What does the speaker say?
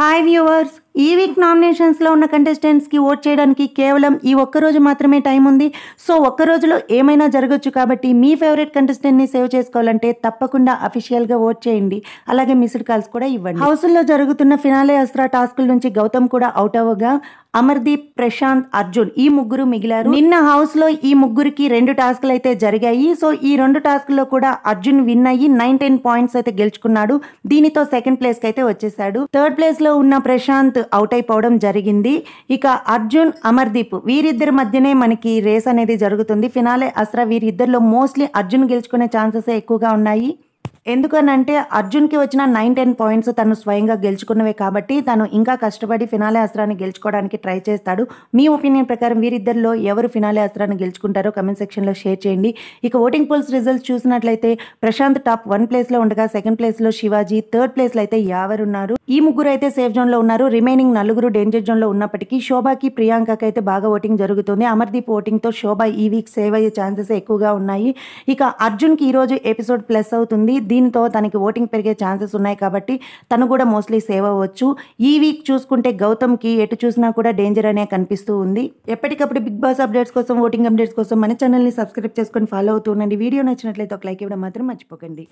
hi viewers ఈ week నామినేషన్స్లో ఉన్న కంటెస్టెంట్స్కి ఓట్ చేయడానికి కేవలం ఈ ఒక్కరోజు మాత్రమే టైం ఉంది సో ఒక్కరోజులో ఏమైనా జరగచ్చు కాబట్టి మీ ఫేవరెట్ కంటెస్టెంట్ని సేవ్ చేసుకోవాలంటే తప్పకుండా అఫీషియల్గా ఓట్ చేయండి అలాగే మిస్డ్ కాల్స్ కూడా ఇవ్వండి హౌస్లో జరుగుతున్న ఫినాలే అస్త్రా టాస్కుల నుంచి గౌతమ్ కూడా అవుట్ అవ్వగా అమర్దీప్ ప్రశాంత్ అర్జున్ ఈ ముగ్గురు మిగిలారు నిన్న హౌస్ లో ఈ ముగ్గురికి రెండు టాస్క్లు అయితే జరిగాయి సో ఈ రెండు టాస్క్ లో కూడా అర్జున్ విన్ అయ్యి నైన్టీన్ పాయింట్స్ అయితే గెలుచుకున్నాడు దీనితో సెకండ్ ప్లేస్ కి అయితే వచ్చేసాడు థర్డ్ ప్లేస్ లో ఉన్న ప్రశాంత్ అవుట్ అయిపోవడం జరిగింది ఇక అర్జున్ అమర్దీప్ వీరిద్దరి మధ్యనే మనకి రేస్ అనేది జరుగుతుంది ఫినాలే అస్రా వీరిద్దరిలో మోస్ట్లీ అర్జున్ గెలుచుకునే ఛాన్సెస్ ఎక్కువగా ఉన్నాయి ఎందుకనంటే అర్జున్కి వచ్చిన నైన్ టెన్ పాయింట్స్ తను స్వయంగా గెలుచుకున్నవే కాబట్టి తను ఇంకా కష్టపడి ఫినాలే అస్త్రాన్ని గెలుచుకోవడానికి ట్రై చేస్తాడు మీ ఒపీనియన్ ప్రకారం వీరిద్దరిలో ఎవరు ఫినాలే అస్త్రాన్ని గెలుచుకుంటారో కమెంట్ సెక్షన్లో షేర్ చేయండి ఇక ఓటింగ్ పోల్స్ రిజల్ట్స్ చూసినట్లయితే ప్రశాంత్ టాప్ వన్ ప్లేస్లో ఉండగా సెకండ్ ప్లేస్లో శివాజీ థర్డ్ ప్లేస్లో అయితే యావరు ఉన్నారు ఈ ముగ్గురు అయితే సేఫ్ జోన్లో ఉన్నారు రిమైనింగ్ నలుగురు డేంజర్ జోన్లో ఉన్నప్పటికీ శోభాకి ప్రియాంకకి అయితే బాగా ఓటింగ్ జరుగుతుంది అమర్దీప్ ఓటింగ్తో శోభ ఈ వీక్ సేవ్ అయ్యే ఛాన్సెస్ ఎక్కువగా ఉన్నాయి ఇక అర్జున్కి ఈరోజు ఎపిసోడ్ ప్లస్ అవుతుంది దీని దీంతో తనకి ఓటింగ్ పెరిగే ఛాన్సెస్ ఉన్నాయి కాబట్టి తను కూడా మోస్ట్లీ సేవ్ అవ్వచ్చు ఈ వీక్ చూసుకుంటే గౌతమ్కి ఎటు చూసినా కూడా డేంజర్ అనే కనిపిస్తూ ఉంది ఎప్పటికప్పుడు బిగ్ బాస్ అప్డేట్స్ కోసం ఓటింగ్ అప్డేట్స్ కోసం మన ఛానల్ని సబ్స్క్రైబ్ చేసుకొని ఫాలో అవుతూ ఉండండి వీడియో నచ్చినట్లయితే ఒక లైక్ ఇవ్వడం మాత్రం మర్చిపోకండి